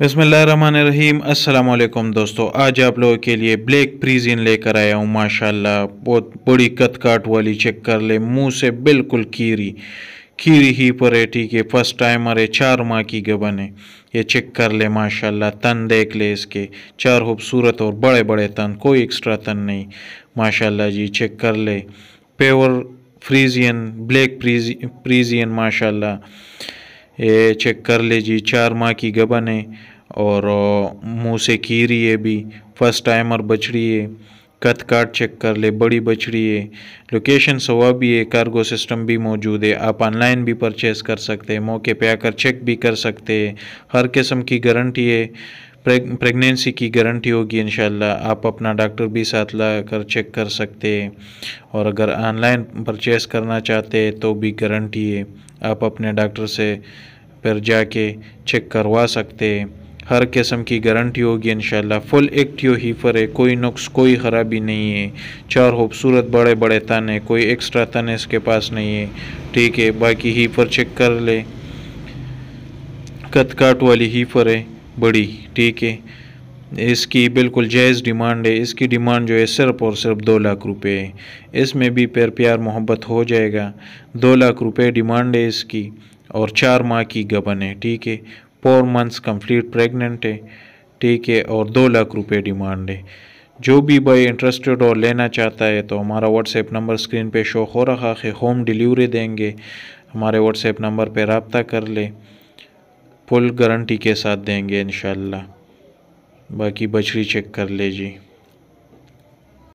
बसमीम अल्लाम दोस्तों आज आप लोगों के लिए ब्लैक प्रीजिन लेकर आया हूँ माशाल्लाह बहुत बड़ी कत काट वाली चेक कर ले मुंह से बिल्कुल कीरी खीरी ही ठीक के फर्स्ट टाइम अरे चार माह की गबन है ये चेक कर ले माशाल्लाह तन देख ले इसके चार खूबसूरत और बड़े बड़े तन कोई एक्स्ट्रा तन नहीं माशा जी चेक कर ले पेवर फ्रीजियन ब्लैक प्रीजियन माशाला ये चेक कर लीजिए चार माह की गबन है और मुँह से की रही है भी फर्स्ट टाइमर बछड़ी है कथ काट चेक कर ले बड़ी बछड़ी है लोकेशन सवा भी है कार्गो सिस्टम भी मौजूद है आप ऑनलाइन भी परचेज़ कर सकते हैं मौके पे आकर चेक भी कर सकते हैं हर किस्म की गारंटी है प्रेगनेंसी की गारंटी होगी इन आप अपना डॉक्टर भी साथ ला कर चेक कर सकते हैं और अगर ऑनलाइन परचेज़ करना चाहते हैं तो भी गारंटी है आप अपने डॉक्टर से पर जाके चेक करवा सकते हैं हर किस्म की गारंटी होगी इन फुल एक्टिव हीफर है कोई नुक्स कोई ख़राबी नहीं है चार खूबसूरत बड़े बड़े तन है कोई एक्स्ट्रा तन इसके पास नहीं है ठीक है बाकी हीफर चेक कर ले कत काट वाली हीफर है बड़ी ठीक है इसकी बिल्कुल जायज़ डिमांड है इसकी डिमांड जो है सिर्फ़ और सिर्फ दो लाख रुपए है इसमें भी प्यार प्यार मोहब्बत हो जाएगा दो लाख रुपए डिमांड है इसकी और चार माह की गबन है ठीक है फोर मंथ्स कंप्लीट प्रेग्नेंट है ठीक है और दो लाख रुपए डिमांड है जो भी भाई इंटरेस्टेड और लेना चाहता है तो हमारा व्हाट्सएप नंबर स्क्रीन पर शो हो रहा है होम डिलीवरी देंगे हमारे व्हाट्सएप नंबर पर रबता कर ले फुल गारंटी के साथ देंगे इनशाला बाकी बछड़ी चेक कर लीजिए